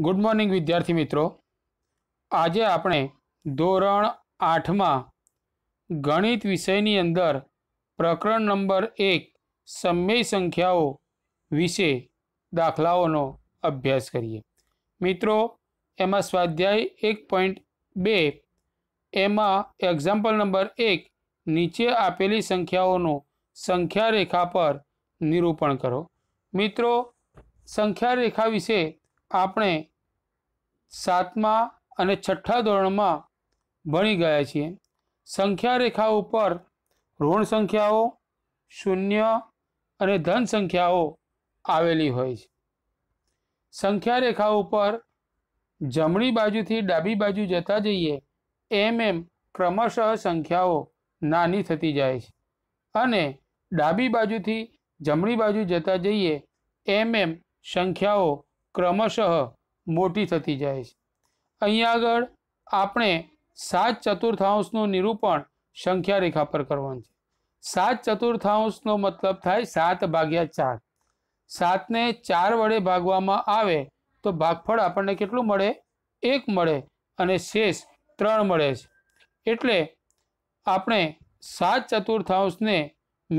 good morning વિદ્યાર્થી મિત્રો આજે આપણે ધોરણ આઠમાં ગણિત વિષયની અંદર પ્રકરણ નંબર એક સમય સંખ્યાઓ વિશે દાખલાઓનો અભ્યાસ કરીએ મિત્રો એમાં સ્વાધ્યાય એક પોઈન્ટ બે એમાં એક્ઝામ્પલ નંબર એક નીચે આપેલી સંખ્યાઓનો સંખ્યા રેખા પર નિરૂપણ કરો મિત્રો સંખ્યા રેખા વિશે આપણે સાતમા અને છઠ્ઠા ધોરણમાં ભણી ગયા છીએ સંખ્યા રેખા ઉપર ઋણ સંખ્યાઓ શૂન્ય અને ધન સંખ્યાઓ આવેલી હોય છે સંખ્યા રેખા ઉપર જમણી બાજુથી ડાબી બાજુ જતા જઈએ એમ એમ ક્રમશઃ સંખ્યાઓ નાની થતી જાય છે અને ડાબી બાજુથી જમણી બાજુ જતા જઈએ એમ એમ સંખ્યાઓ ક્રમશઃ મોટી થતી જાય છે અહીંયા આગળ આપણે સાત ચતુર્થાંશનું નિરૂપણ સંખ્યા રેખા પર કરવાનું છે સાત ચતુર્થાંશનો મતલબ થાય સાત ભાગ્યા ચાર સાતને ચાર વડે ભાગવામાં આવે તો ભાગફળ આપણને કેટલું મળે એક મળે અને શેષ ત્રણ મળે છે એટલે આપણે સાત ચતુર્થાંશને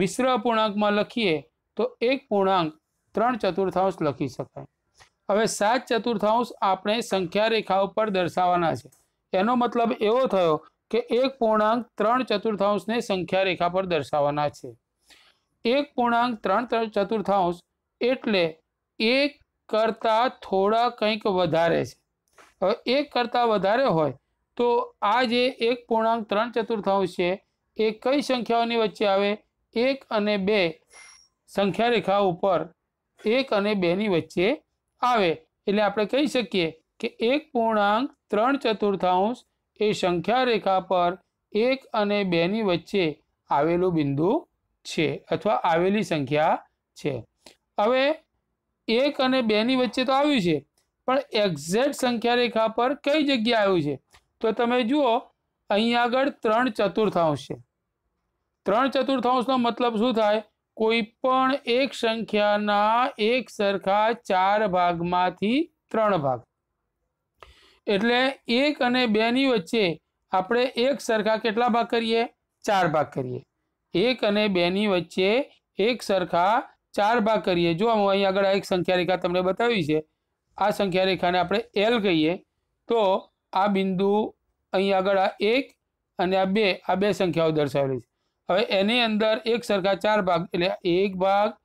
મિશ્ર પૂર્ણાંકમાં લખીએ તો એક પૂર્ણાંક ત્રણ ચતુર્થાંશ લખી શકાય હવે સાત ચતુર્થાંશ આપણે સંખ્યા રેખા ઉપર દર્શાવવાના છે એનો મતલબ એવો થયો કે એક પૂર્ણાંક ત્રણ ચતુર્થાંશને સંખ્યા રેખા પર દર્શાવવાના છે એક પૂર્ણાંક ત્રણ ચતુર્થાંશ એટલે એક કરતાં થોડા કંઈક વધારે છે હવે એક કરતાં વધારે હોય તો આ જે એક પૂર્ણાંક ત્રણ ચતુર્થાંશ છે એ કઈ સંખ્યાઓની વચ્ચે આવે એક અને બે સંખ્યા રેખા ઉપર એક અને બેની વચ્ચે આવે એટલે આપણે કહી શકીએ કે એક પૂર્ણાંક ત્રણ ચતુર્થાંશ એ સંખ્યા રેખા પર એક અને બેની વચ્ચે આવેલું બિંદુ છે અથવા આવેલી સંખ્યા છે હવે એક અને બેની વચ્ચે તો આવ્યું છે પણ એક્ઝેક્ટ સંખ્યા રેખા પર કઈ જગ્યાએ આવ્યું છે તો તમે જુઓ અહીં આગળ ત્રણ ચતુર્થાંશ છે ત્રણ ચતુર્થાંશનો મતલબ શું થાય કોઈ પણ એક સંખ્યાના એક સરખા ચાર ભાગમાંથી ત્રણ ભાગ એટલે એક અને બેની વચ્ચે આપણે એક સરખા કેટલા ભાગ કરીએ ચાર ભાગ કરીએ એક અને બેની વચ્ચે એક સરખા ચાર ભાગ કરીએ જો હું અહીં આગળ એક સંખ્યા રેખા તમને બતાવી છે આ સંખ્યા રેખાને આપણે એલ કહીએ તો આ બિંદુ અહીં આગળ આ એક અને આ બે આ બે સંખ્યાઓ દર્શાવેલી છે હવે એની અંદર એક સરખા ચાર ભાગ એટલે એક ભાગ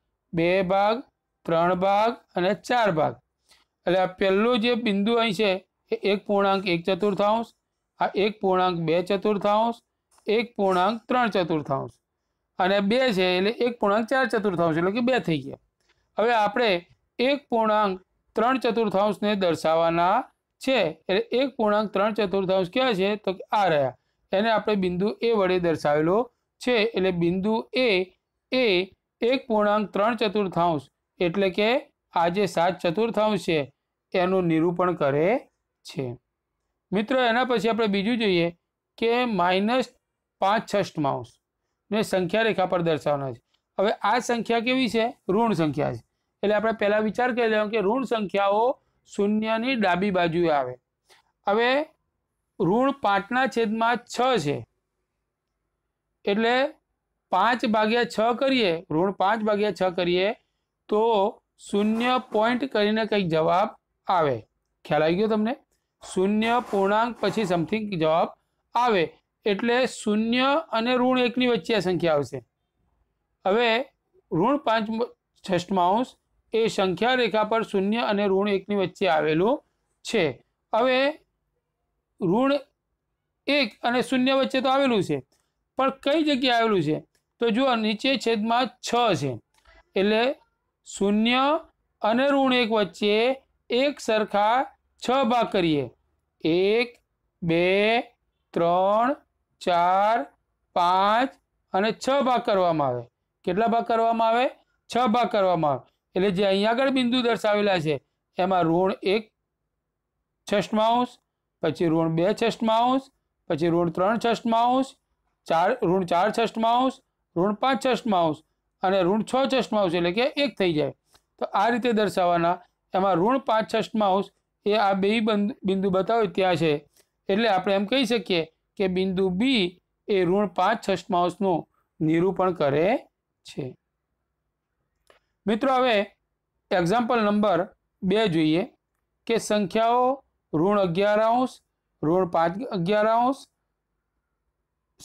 બે ભાગ ત્રણ ભાગ અને ચાર ભાગ એટલે આ પહેલું જે બિંદુ અહીં છે એ એક પૂર્ણાંક એક ચતુર્થાંશ આ એક પૂર્ણાંક બે ચતુર્થાંશ એક પૂર્ણાંક ત્રણ ચતુર્થાંશ અને બે છે એટલે એક પૂર્ણાંક ચાર ચતુર્થાંશ એટલે કે બે થઈ ગયા હવે આપણે એક પૂર્ણાંક ત્રણ ચતુર્થાંશને દર્શાવવાના છે એટલે એક પૂર્ણાંક ત્રણ ચતુર્થાંશ ક્યાં છે તો આ રહ્યા એને આપણે બિંદુ એ વડે દર્શાવેલો છે એટલે બિંદુ એ એ એક પૂર્ણાંક ત્રણ ચતુર્થાંશ એટલે કે આ જે સાત ચતુર્થાંશ છે એનું નિરૂપણ કરે છે મિત્રો એના પછી આપણે બીજું જોઈએ કે માઇનસ પાંચ છષ્ટમાંશ ને સંખ્યા રેખા પર દર્શાવવાના છે હવે આ સંખ્યા કેવી છે ઋણ સંખ્યા છે એટલે આપણે પહેલાં વિચાર કરી લેવાનું કે ઋણ સંખ્યાઓ શૂન્યની ડાબી બાજુએ આવે હવે ઋણ પાંચના છેદમાં છ છે એટલે પાંચ ભાગ્યા છ કરીએ ઋણ પાંચ ભાગ્યા છ કરીએ તો શૂન્ય પોઈન્ટ કરીને કંઈક જવાબ આવે ખ્યાલ આવી ગયો તમને શૂન્ય પૂર્ણાંક પછી સમથિંગ જવાબ આવે એટલે શૂન્ય અને ઋણ એકની વચ્ચે આ સંખ્યા આવશે હવે ઋણ પાંચ ષષ્ટમાંશ એ સંખ્યા રેખા પર શૂન્ય અને ઋણ એકની વચ્ચે આવેલું છે હવે ઋણ એક અને શૂન્ય વચ્ચે તો આવેલું છે પણ કઈ જગ્યાએ આવેલું છે તો જુઓ નીચે છેદમાં છ છે એટલે શૂન્ય અને ઋણ એક વચ્ચે એક સરખા છ ભાગ કરીએ એક બે ત્રણ ચાર પાંચ અને છ ભાગ કરવામાં આવે કેટલા ભાગ કરવામાં આવે છ ભાગ કરવામાં આવે એટલે જે અહીં આગળ બિંદુ દર્શાવેલા છે એમાં ઋણ એક છષ્ટમાંશ પછી ઋણ બે છષ્ટમાંશ પછી ઋણ ત્રણ છષ્ટમાંશ ચાર ઋણ ચાર છઠમાં અંશ ઋણ પાંચ છઠમાં અંશ અને ઋણ છ છઠમાં એટલે કે એક થઈ જાય તો આ રીતે દર્શાવવાના એમાં ઋણ પાંચ છઠમાં અંશ એ આ બે બિંદુ બતાવ્યું ત્યાં છે એટલે આપણે એમ કહી શકીએ કે બિંદુ બી એ ઋણ પાંચ છઠમાં અંશનું નિરૂપણ કરે છે મિત્રો હવે એક્ઝામ્પલ નંબર બે જોઈએ કે સંખ્યાઓ ઋણ અગિયારાંશ ઋણ પાંચ અગિયારાંશ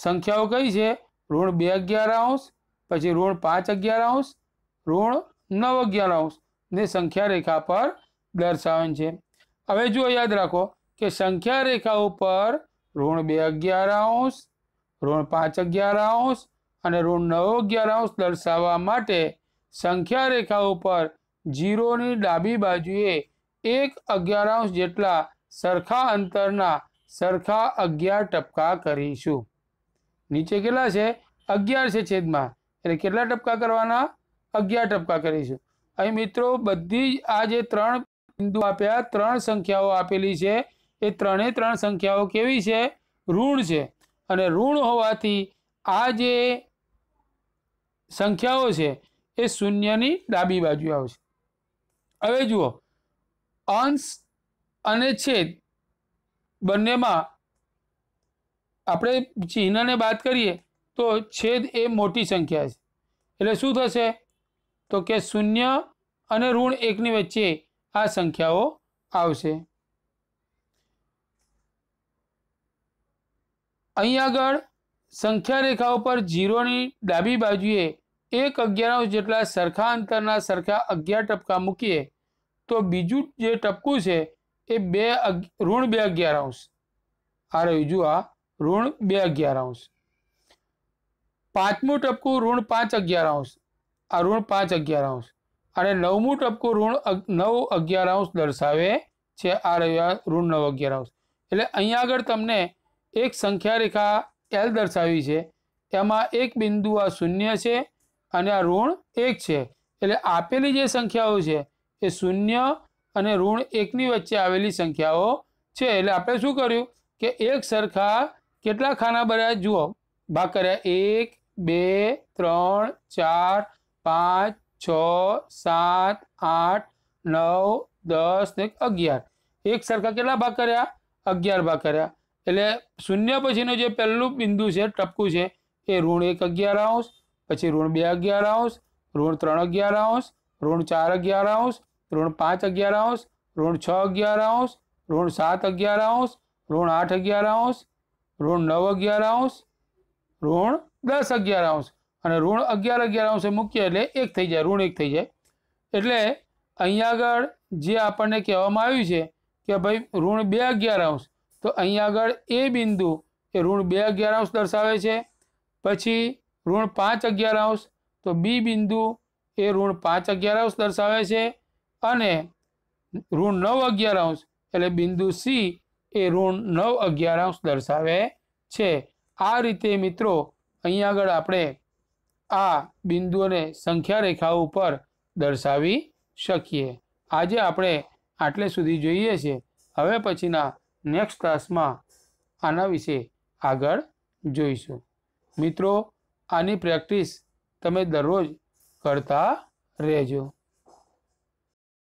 સંખ્યાઓ કઈ છે ઋણ બે અગિયાર પછી ઋણ પાંચ અગિયારાંશ ઋણ નવ અગિયાર અંશ ને સંખ્યા રેખા પર દર્શાવેલ છે હવે જો યાદ રાખો કે સંખ્યા રેખા ઉપર ઋણ બે અગિયારાંશ ઋણ પાંચ અગિયારાંશ અને ઋણ નવ અગિયારાંશ દર્શાવવા માટે સંખ્યા રેખા ઉપર ઝીરોની ડાબી બાજુએ એક અગિયાર અંશ જેટલા સરખા અંતરના સરખા અગિયાર ટપકા કરીશું નીચે કેટલા છે અગિયાર છે છેદમાં એટલે કેટલા ટપકા કરવાના અગિયાર ટપકા કરીશું અહીં મિત્રો બધી જ આ જે ત્રણ બિંદુ આપ્યા ત્રણ સંખ્યાઓ આપેલી છે એ ત્રણે ત્રણ સંખ્યાઓ કેવી છે ઋણ છે અને ઋણ હોવાથી આ જે સંખ્યાઓ છે એ શૂન્યની ડાબી બાજુ આવશે હવે જુઓ અંશ અને છેદ બંનેમાં આપણે ચિહ્નને બાદ કરીએ તો છેદ એ મોટી સંખ્યા છે એટલે શું થશે તો કે શૂન્ય અને ઋણ એકની વચ્ચે આ સંખ્યાઓ આવશે અહીં આગળ સંખ્યા રેખા ઉપર જીરોની ડાબી બાજુએ એક અગિયાર જેટલા સરખા અંતરના સરખા અગિયાર ટપકા મૂકીએ તો બીજું જે ટપકું છે એ બે ઋણ બે અગિયાર અંશ આ રહ્યું જુઓ આ ઋણ બે અગિયાર અંશ પાંચમું ટપકું ઋણ પાંચ અગિયારાંશ આ ઋણ પાંચ અગિયાર અંશ અને નવમું ટપકું ઋણ નવ અગિયારાંશ દર્શાવે છે આ રહ્યા ઋણ નવ અગિયાર અગિયારાંશ એટલે અહીંયા આગળ તમને એક સંખ્યા રેખા એલ દર્શાવી છે એમાં એક બિંદુ આ શૂન્ય છે અને આ ઋણ એક છે એટલે આપેલી જે સંખ્યાઓ છે એ શૂન્ય અને ઋણ એકની વચ્ચે આવેલી સંખ્યાઓ છે એટલે આપણે શું કર્યું કે એક સરખા कितला खाना बरा जुवो बाकरया 1 2 3 4 5 6 7 8 9 10 ते 11 एक सरका केला भाग करया 11 भाग करया એટલે શૂન્ય પછીનો જે પહેલું બિંદુ છે ટપકુ છે તે ઋણ 1 11 ઓસ પછી ઋણ 2 11 ઓસ ઋણ 3 11 ઓસ ઋણ 4 11 ઓસ ઋણ 5 11 ઓસ ઋણ 6 11 ઓસ ઋણ 7 11 ઓસ ઋણ 8 11 ઓસ ઋણ નવ અગિયાર અંશ ઋણ દસ અગિયાર અંશ અને ઋણ અગિયાર અગિયાર અંશે મૂકીએ એટલે એક થઈ જાય ઋણ એક થઈ જાય એટલે અહીંયા આગળ જે આપણને કહેવામાં આવ્યું છે કે ભાઈ ઋણ બે અગિયાર અંશ તો અહીંયા આગળ એ બિંદુ એ ઋણ બે અગિયાર અંશ દર્શાવે છે પછી ઋણ પાંચ અગિયાર અંશ તો બી બિંદુ એ ઋણ પાંચ અગિયાર અંશ દર્શાવે છે અને ઋણ નવ અગિયાર અંશ એટલે બિંદુ સી એ ઋણ નવ અગિયારાંશ દર્શાવે છે આ રીતે મિત્રો અહીં આગળ આપણે આ બિંદુઓને સંખ્યા રેખા ઉપર દર્શાવી શકીએ આજે આપણે આટલે સુધી જોઈએ છીએ હવે પછીના નેક્સ્ટ ક્લાસમાં આના વિશે આગળ જોઈશું મિત્રો આની પ્રેક્ટિસ તમે દરરોજ કરતા રહેજો